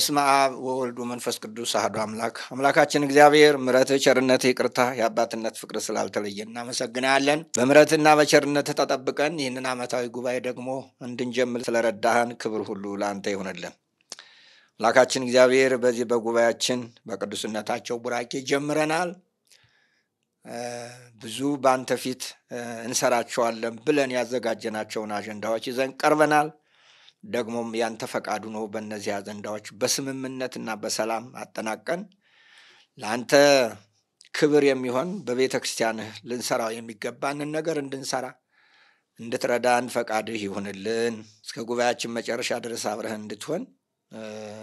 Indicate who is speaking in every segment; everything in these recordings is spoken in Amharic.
Speaker 1: በስመ አብ ወወልድ ወመንፈስ ቅዱስ አህዶ አምላክ አምላካችን እግዚአብሔር ምረት፣ ቸርነት፣ ይቅርታ የአባትነት ፍቅር ስላልተለየ እናመሰግናለን። በምረትና በቸርነት ተጠብቀን ይህንን ዓመታዊ ጉባኤ ደግሞ እንድንጀምር ስለረዳህን ክብር ሁሉ ለአንተ ይሆንልን። አምላካችን እግዚአብሔር በዚህ በጉባኤያችን በቅዱስነታቸው ቡራኬ ጀምረናል። ብዙ በአንተ ፊት እንሰራቸዋለን ብለን ያዘጋጀናቸውን አጀንዳዎች ይዘን ቀርበናል። ደግሞም ያንተ ፈቃዱ ነው። በእነዚህ አጀንዳዎች በስምምነትና በሰላም አጠናቀን ለአንተ ክብር የሚሆን በቤተ ክርስቲያንህ ልንሰራው የሚገባንን ነገር እንድንሰራ እንድትረዳን ፈቃድህ ይሁንልን። እስከ ጉባኤያችን መጨረሻ ድረስ አብረህን እንድትሆን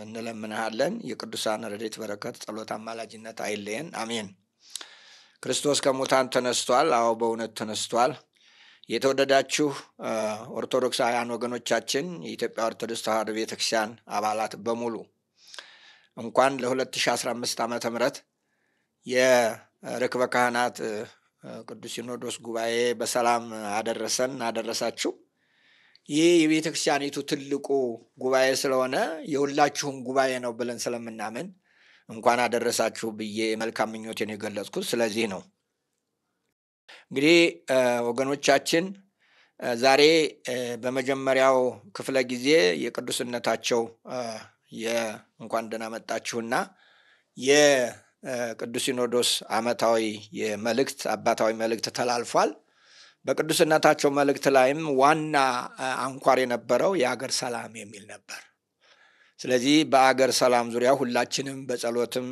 Speaker 1: እንለምንሃለን። የቅዱሳን ረድኤት በረከት፣ ጸሎት፣ አማላጅነት አይለየን። አሜን። ክርስቶስ ከሙታን ተነስቷል። አዎ በእውነት ተነስቷል። የተወደዳችሁ ኦርቶዶክሳውያን ወገኖቻችን የኢትዮጵያ ኦርቶዶክስ ተዋሕዶ ቤተክርስቲያን አባላት በሙሉ እንኳን ለ2015 ዓ ም የርክበ ካህናት ቅዱስ ሲኖዶስ ጉባኤ በሰላም አደረሰን አደረሳችሁ። ይህ የቤተ ክርስቲያኒቱ ትልቁ ጉባኤ ስለሆነ የሁላችሁም ጉባኤ ነው ብለን ስለምናምን እንኳን አደረሳችሁ ብዬ መልካም ምኞቴን የገለጽኩት ስለዚህ ነው። እንግዲህ ወገኖቻችን ዛሬ በመጀመሪያው ክፍለ ጊዜ የቅዱስነታቸው የእንኳን ደህና መጣችሁና የቅዱስ ሲኖዶስ ዓመታዊ የመልእክት አባታዊ መልእክት ተላልፏል። በቅዱስነታቸው መልእክት ላይም ዋና አንኳር የነበረው የአገር ሰላም የሚል ነበር። ስለዚህ በአገር ሰላም ዙሪያ ሁላችንም በጸሎትም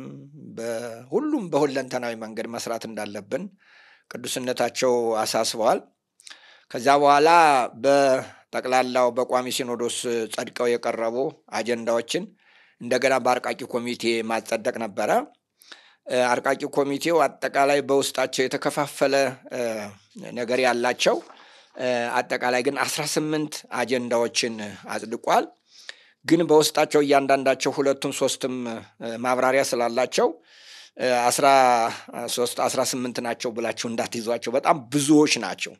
Speaker 1: በሁሉም በሁለንተናዊ መንገድ መስራት እንዳለብን ቅዱስነታቸው አሳስበዋል። ከዛ በኋላ በጠቅላላው በቋሚ ሲኖዶስ ጸድቀው የቀረቡ አጀንዳዎችን እንደገና በአርቃቂ ኮሚቴ ማጸደቅ ነበረ። አርቃቂ ኮሚቴው አጠቃላይ በውስጣቸው የተከፋፈለ ነገር ያላቸው አጠቃላይ ግን አስራ ስምንት አጀንዳዎችን አጽድቋል። ግን በውስጣቸው እያንዳንዳቸው ሁለቱም ሶስትም ማብራሪያ ስላላቸው አስራ ሶስት አስራ ስምንት ናቸው ብላችሁ እንዳትይዟቸው፣ በጣም ብዙዎች ናቸው።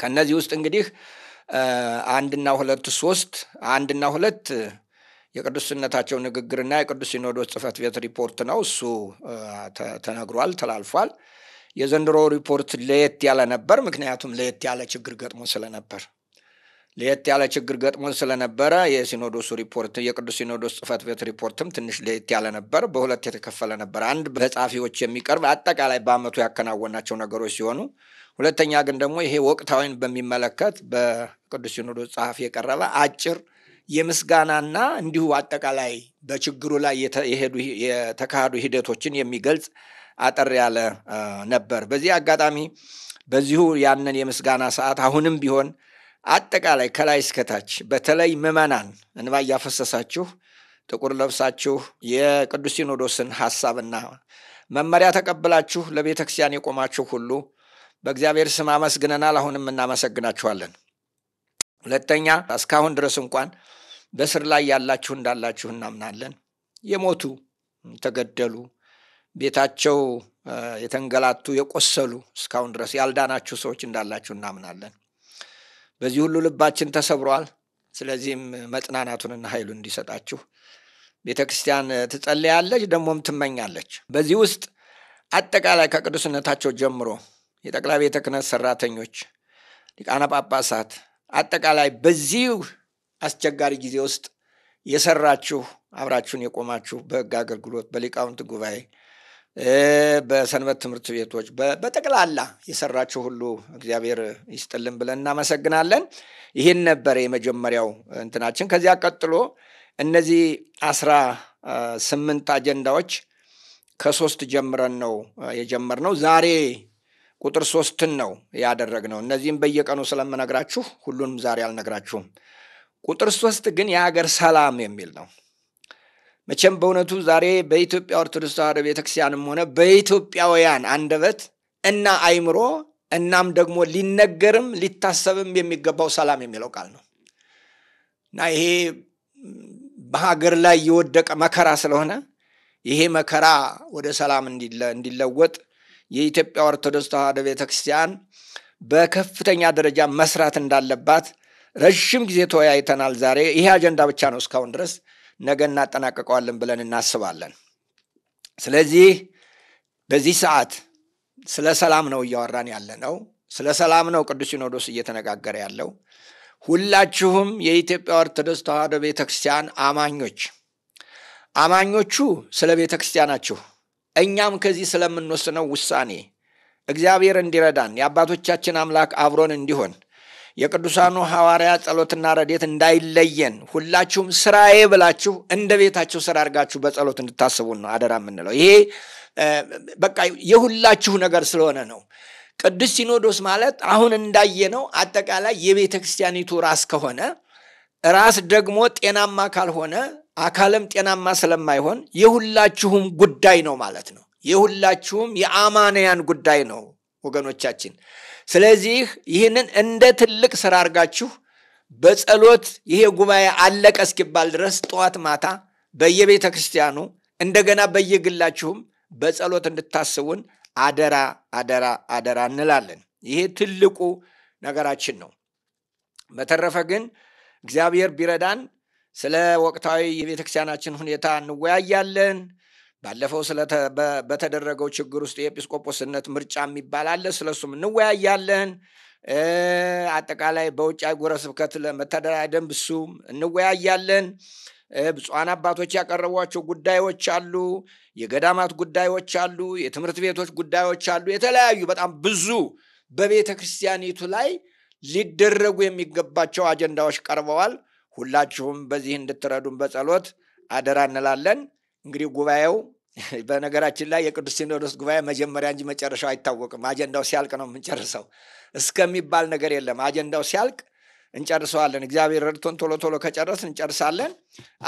Speaker 1: ከእነዚህ ውስጥ እንግዲህ አንድና ሁለት ሶስት አንድና ሁለት የቅዱስነታቸው ንግግርና የቅዱስ ሲኖዶስ ጽሕፈት ቤት ሪፖርት ነው። እሱ ተነግሯል፣ ተላልፏል። የዘንድሮ ሪፖርት ለየት ያለ ነበር፣ ምክንያቱም ለየት ያለ ችግር ገጥሞ ስለነበር ለየት ያለ ችግር ገጥሞን ስለነበረ የሲኖዶሱ ሪፖርት የቅዱስ ሲኖዶስ ጽሕፈት ቤት ሪፖርትም ትንሽ ለየት ያለ ነበር። በሁለት የተከፈለ ነበር። አንድ በጸሐፊዎች የሚቀርብ አጠቃላይ በዓመቱ ያከናወናቸው ነገሮች ሲሆኑ፣ ሁለተኛ ግን ደግሞ ይሄ ወቅታዊን በሚመለከት በቅዱስ ሲኖዶስ ጸሐፊ የቀረበ አጭር የምስጋናና እንዲሁ አጠቃላይ በችግሩ ላይ የተካሄዱ ሂደቶችን የሚገልጽ አጠር ያለ ነበር። በዚህ አጋጣሚ በዚሁ ያንን የምስጋና ሰዓት አሁንም ቢሆን አጠቃላይ ከላይ እስከታች በተለይ ምዕመናን እንባ እያፈሰሳችሁ ጥቁር ለብሳችሁ የቅዱስ ሲኖዶስን ሐሳብና መመሪያ ተቀብላችሁ ለቤተ ክርስቲያን የቆማችሁ ሁሉ በእግዚአብሔር ስም አመስግነናል። አሁንም እናመሰግናችኋለን። ሁለተኛ እስካሁን ድረስ እንኳን በስር ላይ ያላችሁ እንዳላችሁ እናምናለን። የሞቱ ተገደሉ፣ ቤታቸው የተንገላቱ፣ የቆሰሉ እስካሁን ድረስ ያልዳናችሁ ሰዎች እንዳላችሁ እናምናለን። በዚህ ሁሉ ልባችን ተሰብሯል። ስለዚህም መጽናናቱንና ኃይሉን እንዲሰጣችሁ ቤተ ክርስቲያን ትጸልያለች፣ ደግሞም ትመኛለች። በዚህ ውስጥ አጠቃላይ ከቅዱስነታቸው ጀምሮ የጠቅላይ ቤተ ክህነት ሰራተኞች፣ ሊቃነ ጳጳሳት አጠቃላይ በዚህ አስቸጋሪ ጊዜ ውስጥ የሰራችሁ አብራችሁን የቆማችሁ በሕግ አገልግሎት በሊቃውንት ጉባኤ በሰንበት ትምህርት ቤቶች በጠቅላላ የሰራችው ሁሉ እግዚአብሔር ይስጥልን ብለን እናመሰግናለን። ይህን ነበር የመጀመሪያው እንትናችን። ከዚያ ቀጥሎ እነዚህ አስራ ስምንት አጀንዳዎች ከሶስት ጀምረን ነው የጀመርነው። ዛሬ ቁጥር ሶስትን ነው ያደረግነው። እነዚህም በየቀኑ ስለምነግራችሁ ሁሉንም ዛሬ አልነግራችሁም። ቁጥር ሶስት ግን የሀገር ሰላም የሚል ነው። መቼም በእውነቱ ዛሬ በኢትዮጵያ ኦርቶዶክስ ተዋሕዶ ቤተክርስቲያንም ሆነ በኢትዮጵያውያን አንደበት እና አይምሮ እናም ደግሞ ሊነገርም ሊታሰብም የሚገባው ሰላም የሚለው ቃል ነው እና ይሄ በሀገር ላይ የወደቀ መከራ ስለሆነ ይሄ መከራ ወደ ሰላም እንዲለወጥ የኢትዮጵያ ኦርቶዶክስ ተዋሕዶ ቤተክርስቲያን በከፍተኛ ደረጃ መስራት እንዳለባት ረዥም ጊዜ ተወያይተናል። ዛሬ ይሄ አጀንዳ ብቻ ነው እስካሁን ድረስ ነገ እናጠናቀቀዋለን ብለን እናስባለን። ስለዚህ በዚህ ሰዓት ስለ ሰላም ነው እያወራን ያለ ነው። ስለ ሰላም ነው ቅዱስ ሲኖዶስ እየተነጋገረ ያለው። ሁላችሁም የኢትዮጵያ ኦርቶዶክስ ተዋህዶ ቤተ ክርስቲያን አማኞች አማኞቹ ስለ ቤተ ክርስቲያናችሁ እኛም ከዚህ ስለምንወስነው ውሳኔ እግዚአብሔር እንዲረዳን የአባቶቻችን አምላክ አብሮን እንዲሆን የቅዱሳኑ ሐዋርያ ጸሎትና ረዴት እንዳይለየን ሁላችሁም ስራዬ ብላችሁ እንደ ቤታችሁ ስራ አድርጋችሁ በጸሎት እንድታስቡን ነው አደራ የምንለው። ይሄ በቃ የሁላችሁ ነገር ስለሆነ ነው። ቅዱስ ሲኖዶስ ማለት አሁን እንዳየነው አጠቃላይ የቤተ ክርስቲያኒቱ ራስ ከሆነ ራስ ደግሞ ጤናማ ካልሆነ አካልም ጤናማ ስለማይሆን የሁላችሁም ጉዳይ ነው ማለት ነው። የሁላችሁም የአማንያን ጉዳይ ነው ወገኖቻችን። ስለዚህ ይህንን እንደ ትልቅ ስራ አድርጋችሁ በጸሎት ይሄ ጉባኤ አለቀ እስኪባል ድረስ ጠዋት ማታ በየቤተ ክርስቲያኑ እንደገና በየግላችሁም በጸሎት እንድታስቡን አደራ አደራ አደራ እንላለን። ይሄ ትልቁ ነገራችን ነው። በተረፈ ግን እግዚአብሔር ቢረዳን ስለ ወቅታዊ የቤተክርስቲያናችን ሁኔታ እንወያያለን። ባለፈው በተደረገው ችግር ውስጥ የኤጲስቆጶስነት ምርጫ የሚባል አለ። ስለሱም እንወያያለን። አጠቃላይ በውጭ አህጉረ ስብከት መተዳደሪያ ደንብ እሱም እንወያያለን። ብፁዓን አባቶች ያቀረቧቸው ጉዳዮች አሉ። የገዳማት ጉዳዮች አሉ። የትምህርት ቤቶች ጉዳዮች አሉ። የተለያዩ በጣም ብዙ በቤተ ክርስቲያኒቱ ላይ ሊደረጉ የሚገባቸው አጀንዳዎች ቀርበዋል። ሁላችሁም በዚህ እንድትረዱን በጸሎት አደራ እንላለን። እንግዲህ ጉባኤው በነገራችን ላይ የቅዱስ ሲኖዶስ ጉባኤ መጀመሪያ እንጂ መጨረሻው አይታወቅም። አጀንዳው ሲያልቅ ነው የምንጨርሰው እስከሚባል ነገር የለም። አጀንዳው ሲያልቅ እንጨርሰዋለን። እግዚአብሔር ረድቶን ቶሎ ቶሎ ከጨረስ እንጨርሳለን።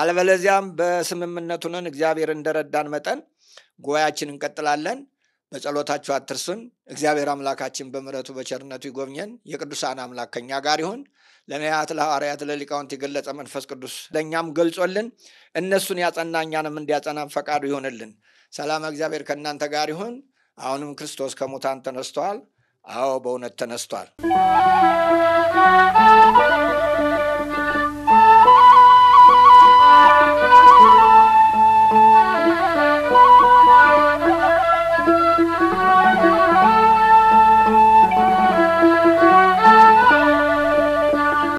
Speaker 1: አለበለዚያም በስምምነቱንን እግዚአብሔር እንደረዳን መጠን ጉባኤያችን እንቀጥላለን። በጸሎታችሁ አትርሱን። እግዚአብሔር አምላካችን በምሕረቱ በቸርነቱ ይጎብኘን። የቅዱሳን አምላክ ከኛ ጋር ይሁን። ለነያት ለሐዋርያት፣ ለሊቃውንት የገለጸ መንፈስ ቅዱስ ለእኛም ገልጾልን እነሱን ያጸና እኛንም ፈቃዱ ይሆንልን። ሰላም እግዚአብሔር ከእናንተ ጋር ይሁን። አሁንም ክርስቶስ ከሙታን ተነስቷል። አዎ በእውነት ተነስቷል።